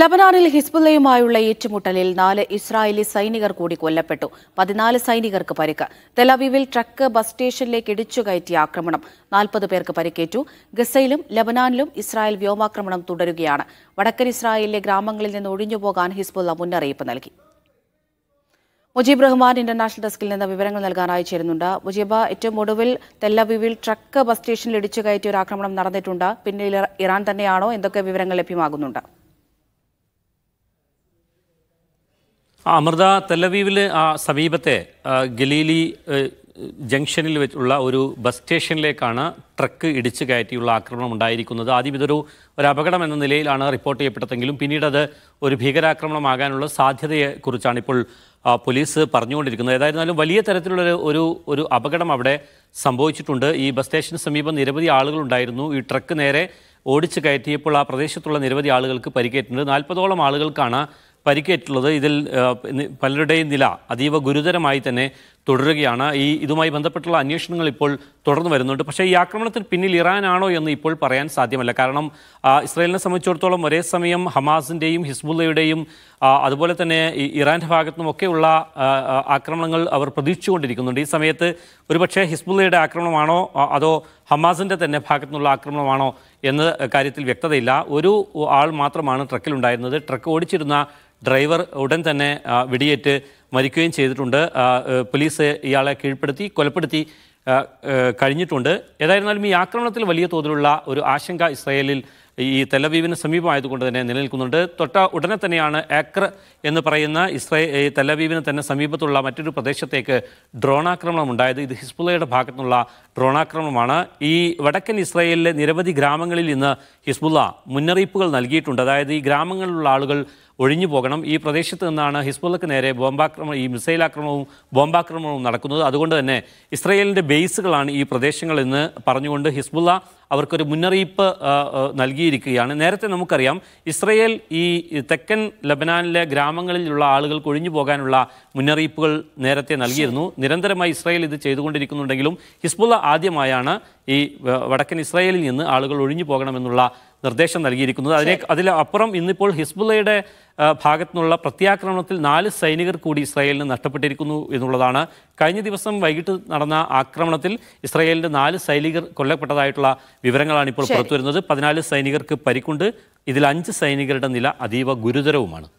ലബനാനിൽ ഹിസ്ബുല്ലയുമായുള്ള ഏറ്റുമുട്ടലിൽ നാല് ഇസ്രായേലി സൈനികർ കൂടി കൊല്ലപ്പെട്ടു പതിനാല് സൈനികർക്ക് പരിക്ക് തെലവീവിൽ ട്രക്ക് ബസ് സ്റ്റേഷനിലേക്ക് ഇടിച്ചുകയറ്റിയ ആക്രമണം നാൽപ്പത് പേർക്ക് പരിക്കേറ്റു ഗസയിലും ലബനാനിലും ഇസ്രായേൽ വ്യോമാക്രമണം തുടരുകയാണ് വടക്കൻ ഇസ്രായേലിലെ ഗ്രാമങ്ങളിൽ നിന്ന് ഒഴിഞ്ഞുപോകാൻ ഹിസ്ബുല്ല മുന്നറിയിപ്പ് നൽകി മുജീബ് റഹ്മാൻ ഇന്റർനാഷണൽ ഡെസ്കിൽ നിന്ന് വിവരങ്ങൾ നൽകാനായി ചേരുന്നുണ്ട് മുജീബ ഏറ്റവും ഒടുവിൽ തെല്ലവീവിൽ ട്രക്ക് ബസ് സ്റ്റേഷനിൽ ഇടിച്ചുകയറ്റിയ ഒരു ആക്രമണം നടന്നിട്ടുണ്ട് പിന്നിൽ ഇറാൻ തന്നെയാണോ എന്തൊക്കെ വിവരങ്ങൾ ലഭ്യമാകുന്നുണ്ട് അമൃത തെലവീവിലെ ആ സമീപത്തെ ഗലീലി ജംഗ്ഷനിൽ വെച്ചുള്ള ഒരു ബസ് സ്റ്റേഷനിലേക്കാണ് ട്രക്ക് ഇടിച്ചു കയറ്റിയുള്ള ആക്രമണം ഉണ്ടായിരിക്കുന്നത് ആദ്യം ഇതൊരു ഒരു അപകടം എന്ന നിലയിലാണ് റിപ്പോർട്ട് ചെയ്യപ്പെട്ടതെങ്കിലും പിന്നീട് അത് ഒരു ഭീകരാക്രമണമാകാനുള്ള സാധ്യതയെക്കുറിച്ചാണ് ഇപ്പോൾ പോലീസ് പറഞ്ഞുകൊണ്ടിരിക്കുന്നത് ഏതായിരുന്നാലും വലിയ തരത്തിലുള്ള ഒരു ഒരു അപകടം അവിടെ സംഭവിച്ചിട്ടുണ്ട് ഈ ബസ് സ്റ്റേഷന് സമീപം നിരവധി ആളുകളുണ്ടായിരുന്നു ഈ ട്രക്ക് നേരെ ഓടിച്ചു കയറ്റിയപ്പോൾ ആ പ്രദേശത്തുള്ള നിരവധി ആളുകൾക്ക് പരിക്കേറ്റിട്ടുണ്ട് നാൽപ്പതോളം ആളുകൾക്കാണ് പരിക്കേറ്റുള്ളത് ഇതിൽ പലരുടെയും നില അതീവ ഗുരുതരമായി തന്നെ തുടരുകയാണ് ഈ ഇതുമായി ബന്ധപ്പെട്ടുള്ള അന്വേഷണങ്ങൾ ഇപ്പോൾ തുടർന്നു വരുന്നുണ്ട് പക്ഷേ ഈ ആക്രമണത്തിന് പിന്നിൽ ഇറാനാണോ എന്ന് ഇപ്പോൾ പറയാൻ സാധ്യമല്ല കാരണം ഇസ്രായേലിനെ സംബന്ധിച്ചിടത്തോളം ഒരേ സമയം ഹമാസിൻ്റെയും ഹിസ്ബുല്ലയുടെയും അതുപോലെ തന്നെ ഇറാൻ്റെ ഭാഗത്തു നിന്നുമൊക്കെയുള്ള ആക്രമണങ്ങൾ അവർ പ്രതീക്ഷിച്ചുകൊണ്ടിരിക്കുന്നുണ്ട് ഈ സമയത്ത് ഒരുപക്ഷെ ഹിസ്ബുല്ലയുടെ ആക്രമണമാണോ അതോ ഹമാസിൻ്റെ തന്നെ ഭാഗത്തു നിന്നുള്ള ആക്രമണമാണോ എന്ന കാര്യത്തിൽ വ്യക്തതയില്ല ഒരു ആൾ മാത്രമാണ് ട്രക്കിലുണ്ടായിരുന്നത് ട്രക്ക് ഓടിച്ചിരുന്ന ഡ്രൈവർ ഉടൻ തന്നെ വെടിയേറ്റ് മരിക്കുകയും ചെയ്തിട്ടുണ്ട് പോലീസ് ഇയാളെ കീഴ്പ്പെടുത്തി കൊലപ്പെടുത്തി കഴിഞ്ഞിട്ടുണ്ട് ഏതായിരുന്നാലും ഈ ആക്രമണത്തിൽ വലിയ തോതിലുള്ള ഒരു ആശങ്ക ഇസ്രയേലിൽ ഈ തെലവീവിന് സമീപമായതുകൊണ്ട് തന്നെ നിലനിൽക്കുന്നുണ്ട് തൊട്ട ഉടനെ തന്നെയാണ് ആക്ര എന്ന് പറയുന്ന ഇസ്രയേൽ തെലവീവിന് തന്നെ സമീപത്തുള്ള മറ്റൊരു പ്രദേശത്തേക്ക് ഡ്രോണാക്രമണം ഉണ്ടായത് ഇത് ഹിസ്ബുള്ളയുടെ ഭാഗത്തുനിന്നുള്ള ഡ്രോണാക്രമണമാണ് ഈ വടക്കൻ ഇസ്രയേലിലെ നിരവധി ഗ്രാമങ്ങളിൽ ഇന്ന് ഹിസ്ബുള്ള മുന്നറിയിപ്പുകൾ നൽകിയിട്ടുണ്ട് അതായത് ഈ ഗ്രാമങ്ങളിലുള്ള ആളുകൾ ഒഴിഞ്ഞു പോകണം ഈ പ്രദേശത്ത് നിന്നാണ് ഹിസ്ബുള്ളക്ക് നേരെ ബോംബാക്രമണം ഈ മിസൈൽ ആക്രമണവും ബോംബാക്രമണവും നടക്കുന്നത് അതുകൊണ്ട് തന്നെ ഇസ്രയേലിൻ്റെ ബേസുകളാണ് ഈ പ്രദേശങ്ങളെന്ന് പറഞ്ഞുകൊണ്ട് ഹിസ്ബുള്ള അവർക്കൊരു മുന്നറിയിപ്പ് നൽകിയിരിക്കുകയാണ് നേരത്തെ നമുക്കറിയാം ഇസ്രയേൽ ഈ തെക്കൻ ലബനാനിലെ ഗ്രാമങ്ങളിലുള്ള ആളുകൾക്ക് ഒഴിഞ്ഞു പോകാനുള്ള മുന്നറിയിപ്പുകൾ നേരത്തെ നൽകിയിരുന്നു നിരന്തരമായി ഇസ്രയേൽ ഇത് ചെയ്തുകൊണ്ടിരിക്കുന്നുണ്ടെങ്കിലും ഹിസ്ബുള്ള ആദ്യമായാണ് ഈ വടക്കൻ ഇസ്രയേലിൽ നിന്ന് ആളുകൾ ഒഴിഞ്ഞു പോകണമെന്നുള്ള നിർദ്ദേശം നൽകിയിരിക്കുന്നത് അതിനെ അതിലപ്പുറം ഇന്നിപ്പോൾ ഹിസ്ബുള്ളയുടെ ഭാഗത്തുനിന്നുള്ള പ്രത്യാക്രമണത്തിൽ നാല് സൈനികർ കൂടി ഇസ്രായേലിന് നഷ്ടപ്പെട്ടിരിക്കുന്നു എന്നുള്ളതാണ് കഴിഞ്ഞ ദിവസം വൈകിട്ട് നടന്ന ആക്രമണത്തിൽ ഇസ്രായേലിൻ്റെ നാല് സൈനികർ കൊല്ലപ്പെട്ടതായിട്ടുള്ള വിവരങ്ങളാണ് ഇപ്പോൾ പുറത്തുവരുന്നത് പതിനാല് സൈനികർക്ക് പരിക്കുണ്ട് ഇതിൽ അഞ്ച് സൈനികരുടെ നില അതീവ ഗുരുതരവുമാണ്